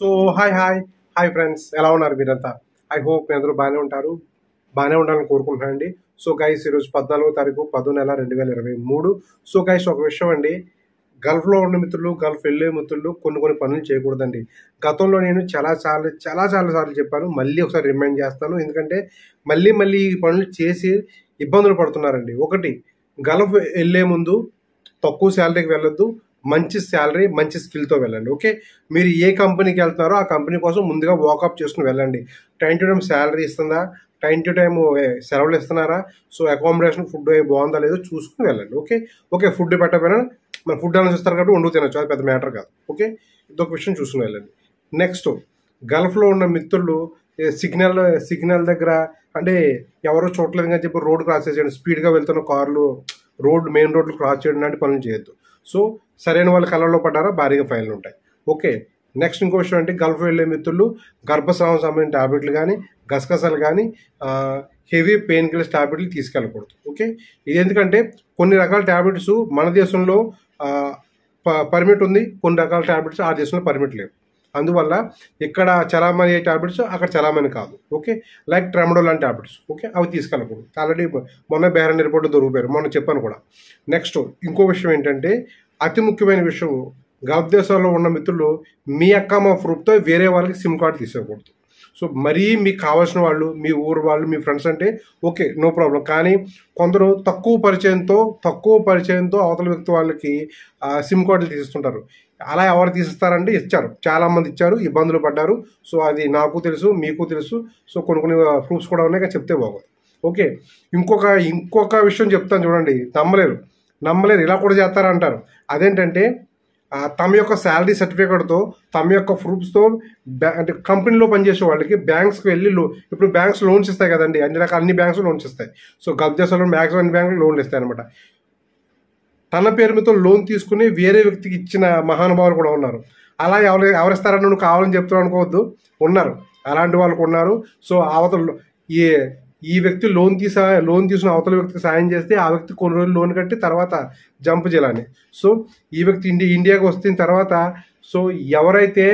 so hi hi hi friends ఎలా ఉన్నారు మీరంతా ఐ హోప్ మీ అందరూ బాగానే ఉంటారు బాగానే ఉండాలని కోరుకుంటున్నానండి సో గైస్ ఈరోజు పద్నాలుగో తారీఖు పదో నెల రెండు వేల ఇరవై మూడు సో గైస్ ఒక విషయం అండి గల్ఫ్లో ఉన్న మిత్రులు గల్ఫ్ వెళ్ళే మిత్రులు కొన్ని కొన్ని పనులు చేయకూడదండి గతంలో నేను చాలా చాలా చాలా చాలా సార్లు చెప్పాను మళ్ళీ ఒకసారి రిమైండ్ చేస్తాను ఎందుకంటే మళ్ళీ మళ్ళీ ఈ పనులు చేసి ఇబ్బందులు పడుతున్నారండి ఒకటి గల్ఫ్ వెళ్ళే ముందు తక్కువ శాలరీకి వెళ్ళొద్దు మంచి శాలరీ మంచి స్కిల్తో వెళ్ళండి ఓకే మీరు ఏ కంపెనీకి వెళ్తున్నారో ఆ కంపెనీ కోసం ముందుగా వాకప్ చేసుకుని వెళ్ళండి టైం టు టైం శాలరీ ఇస్తుందా టైం టు టైం సెలవులు ఇస్తున్నారా సో అకామిడేషన్ ఫుడ్ బాగుందా లేదో చూసుకుని వెళ్ళండి ఓకే ఓకే ఫుడ్ పెట్టకపోయినా మన ఫుడ్ అనేది ఇస్తారు కాబట్టి వండు తినచ్చు అది పెద్ద మ్యాటర్ కాదు ఓకే ఇదొక విషయం చూసుకుని వెళ్ళండి నెక్స్ట్ గల్ఫ్లో ఉన్న మిత్రులు సిగ్నల్ సిగ్నల్ దగ్గర అంటే ఎవరో చూడలేదు కానీ చెప్పి రోడ్ క్రాస్ చేసేయండి స్పీడ్గా వెళ్తున్న కార్లు రోడ్ మెయిన్ రోడ్లు క్రాస్ చేయడం లాంటి పనులు చేయొద్దు సో సరైన వాళ్ళ కలర్లో పడ్డారా భారీగా ఫైన్లు ఉంటాయి ఓకే నెక్స్ట్ ఇంకో విషయం అంటే గల్ఫ్ వెళ్ళే మిత్రులు గర్భస్రావం సంబంధించిన ట్యాబ్లెట్లు కానీ గసగసాలు కానీ హెవీ పెయిన్ కిల్స్ ట్యాబ్లెట్లు తీసుకెళ్ళకూడదు ఓకే ఇది ఎందుకంటే కొన్ని రకాల ట్యాబ్లెట్స్ మన దేశంలో పర్మిట్ ఉంది కొన్ని రకాల ట్యాబ్లెట్స్ ఆ దేశంలో పర్మిట్ లేవు అందువల్ల ఇక్కడ చలామణి అయ్యే ట్యాబ్లెట్స్ అక్కడ చలామణి కాదు ఓకే లైక్ ట్రమడోల్ లాంటి ట్యాబ్లెట్స్ ఓకే అవి తీసుకెళ్ళకూడదు ఆల్రెడీ మొన్న బేరాన్ రిపోర్ట్ దొరికిపోయారు మొన్న చెప్పాను కూడా నెక్స్ట్ ఇంకో విషయం ఏంటంటే అతి ముఖ్యమైన విషయం గల్ఫ్ దేశాల్లో ఉన్న మిత్రులు మీ అక్క మా ప్రూఫ్తో వేరే వాళ్ళకి సిమ్ కార్డు తీసుకోకూడదు సో మరీ మీకు కావాల్సిన వాళ్ళు మీ ఊరు వాళ్ళు మీ ఫ్రెండ్స్ అంటే ఓకే నో ప్రాబ్లం కానీ కొందరు తక్కువ పరిచయంతో తక్కువ పరిచయంతో అవతల వ్యక్తి వాళ్ళకి సిమ్ కార్డులు తీసుకుంటారు అలా ఎవరు తీసిస్తారంటే ఇచ్చారు చాలామంది ఇచ్చారు ఇబ్బందులు పడ్డారు సో అది నాకు తెలుసు మీకు తెలుసు సో కొన్ని కొన్ని ప్రూఫ్స్ కూడా ఉన్నాయి కానీ చెప్తే బాగోదు ఓకే ఇంకొక ఇంకొక విషయం చెప్తాను చూడండి నమ్మలేరు నమ్మలేరు ఇలా కూడా చేస్తారంటారు అదేంటంటే తమ యొక్క శాలరీ సర్టిఫికేట్తో తమ యొక్క ప్రూఫ్స్తో అంటే కంపెనీలో పనిచేసే వాళ్ళకి బ్యాంక్స్కి వెళ్ళి లో ఇప్పుడు బ్యాంక్స్ లోన్స్ ఇస్తాయి కదండి అన్ని రకాల అన్ని బ్యాంక్స్ లోన్స్ ఇస్తాయి సో గబ్జాసలో మ్యాక్సిమం అన్ని బ్యాంకులు లోన్లు ఇస్తాయి అనమాట తన పేరు మీతో లోన్ తీసుకుని వేరే వ్యక్తికి ఇచ్చిన మహానుభావులు కూడా ఉన్నారు అలా ఎవరు ఎవరిస్తారని నువ్వు కావాలని చెప్తున్నావు అనుకోవద్దు ఉన్నారు అలాంటి వాళ్ళకు ఉన్నారు సో అవతల ఈ ఈ వ్యక్తి లోన్ తీసా లోన్ తీసుకున్న అవతల వ్యక్తికి సాయం చేస్తే ఆ వ్యక్తి కొన్ని రోజులు లోన్ కట్టి తర్వాత జంప్ చేయాలని సో ఈ వ్యక్తి ఇండి ఇండియాకి వస్తున్న తర్వాత సో ఎవరైతే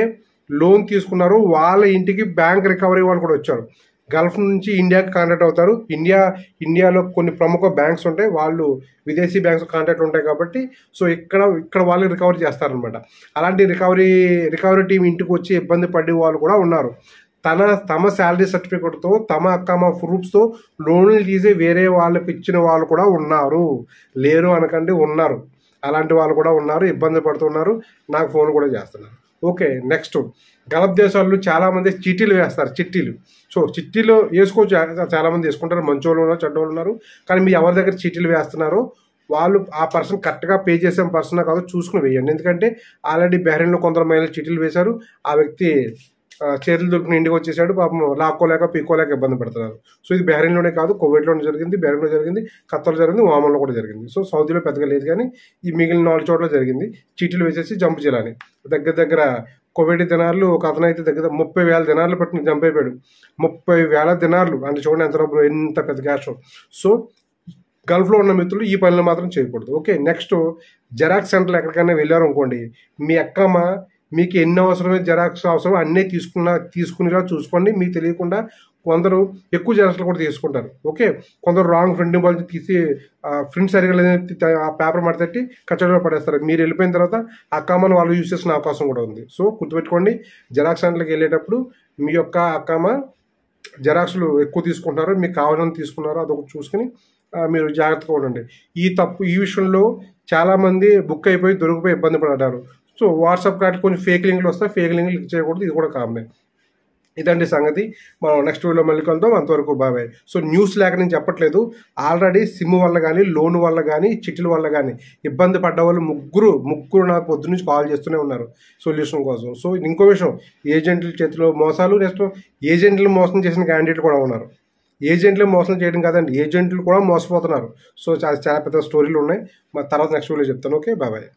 లోన్ తీసుకున్నారో వాళ్ళ ఇంటికి బ్యాంక్ రికవరీ వాళ్ళు కూడా వచ్చారు గల్ఫ్ నుంచి ఇండియాకి కాంటాక్ట్ అవుతారు ఇండియా ఇండియాలో కొన్ని ప్రముఖ బ్యాంక్స్ ఉంటాయి వాళ్ళు విదేశీ బ్యాంక్స్ కాంటాక్ట్ ఉంటాయి కాబట్టి సో ఇక్కడ ఇక్కడ వాళ్ళు రికవరీ చేస్తారనమాట అలాంటి రికవరీ రికవరీ టీం ఇంటికి వచ్చి ఇబ్బంది పడే వాళ్ళు కూడా ఉన్నారు తన తమ శాలరీ సర్టిఫికెట్తో తమ అక్కమ్మ ప్రూఫ్స్తో లోన్లు తీసి వేరే వాళ్ళకి ఇచ్చిన వాళ్ళు కూడా ఉన్నారు లేరు అనకండి ఉన్నారు అలాంటి వాళ్ళు కూడా ఉన్నారు ఇబ్బంది పడుతున్నారు నాకు ఫోన్ కూడా చేస్తున్నారు ఓకే నెక్స్ట్ గల్ఫ్ దేశాల్లో చాలామంది చిట్టీలు వేస్తారు చిట్టీలు సో చిట్టీలు వేసుకోవచ్చు చాలామంది వేసుకుంటారు వాళ్ళు ఉన్నారు చెడ్డ ఉన్నారు కానీ మీ ఎవరి దగ్గర చిట్టీలు వేస్తున్నారో వాళ్ళు ఆ పర్సన్ కరెక్ట్గా పే చేసే పర్సన్ కాదు చూసుకుని వేయండి ఎందుకంటే ఆల్రెడీ బెహ్రెన్లో మహిళలు చిట్టీలు వేశారు ఆ వ్యక్తి చేతులు దొరికిన ఇంటికి వచ్చేసాడు పాపం లాక్కోలేక పీక్కోలేక ఇబ్బంది పడుతున్నారు సో ఇది బెహరీన్లోనే కాదు కోవిడ్లోనే జరిగింది బెహరీన్లో జరిగింది ఖత్తర్లో జరిగింది వామన్లో కూడా జరిగింది సో సౌదీలో పెద్దగా లేదు కానీ ఈ మిగిలిన నాలుగు చోట్ల జరిగింది చీటీలు వేసేసి జంప్ చేయాలని దగ్గర దగ్గర కోవిడ్ దినార్లు ఒక అతను అయితే దగ్గర ముప్పై వేల దినార్లు పట్టుకుని జంప్ అయిపోయాడు ముప్పై వేల దినార్లు అంటే చూడండి ఎంత డబ్బులు ఎంత పెద్ద క్యాష్ సో గల్ఫ్లో ఉన్న మిత్రులు ఈ పనులు మాత్రం చేయకూడదు ఓకే నెక్స్ట్ జెరాక్స్ సెంటర్లు ఎక్కడికైనా వెళ్ళారు అనుకోండి మీ అక్కమ్మ మీకు ఎన్ని అవసరమైతే జెరాక్స్ అవసరం అన్నీ తీసుకున్న తీసుకునేలా చూసుకోండి మీకు తెలియకుండా కొందరు ఎక్కువ జెరాక్స్లు కూడా తీసుకుంటారు ఓకే కొందరు రాంగ్ ఫ్రెండ్ వాళ్ళు తీసి ఫ్రెండ్ సరిగా ఆ పేపర్ మడతట్టి కచ్చడిలో పడేస్తారు మీరు వెళ్ళిపోయిన తర్వాత ఆ కామన్ వాళ్ళు యూజ్ చేసిన అవకాశం కూడా ఉంది సో గుర్తుపెట్టుకోండి జెరాక్స్ సెంటర్కి వెళ్ళేటప్పుడు మీ యొక్క అక్కామ జెరాక్స్లు ఎక్కువ తీసుకుంటున్నారు మీకు కావాలని తీసుకున్నారో అదొకటి చూసుకుని మీరు జాగ్రత్తగా ఉండండి ఈ తప్పు ఈ విషయంలో చాలామంది బుక్ అయిపోయి దొరికిపోయి ఇబ్బంది పడ్డారు సో వాట్సాప్ కాబట్టి కొన్ని ఫేక్ లింక్లు వస్తాయి ఫేక్ లింక్లు చేయకూడదు ఇది కూడా కామనే ఇదండి సంగతి మనం నెక్స్ట్ వీడియో మళ్ళీ కలుద్దాం అంతవరకు బాబాయ్ సో న్యూస్ లేక నేను చెప్పట్లేదు ఆల్రెడీ సిమ్ వల్ల కానీ లోన్ వల్ల కానీ చిట్టిల వల్ల కానీ ఇబ్బంది పడ్డ వాళ్ళు ముగ్గురు ముగ్గురు నాకు పొద్దు నుంచి కాల్ చేస్తూనే ఉన్నారు సొల్యూషన్ కోసం సో ఇంకో విషయం ఏజెంట్ల చేతిలో మోసాలు నెక్స్ట్ ఏజెంట్లు మోసం చేసిన క్యాండిడేట్లు కూడా ఉన్నారు ఏజెంట్లు మోసం చేయడం కాదండి ఏజెంట్లు కూడా మోసపోతున్నారు సో చాలా చాలా పెద్ద స్టోరీలు ఉన్నాయి మా తర్వాత నెక్స్ట్ వీడియో చెప్తాను ఓకే బాబాయ్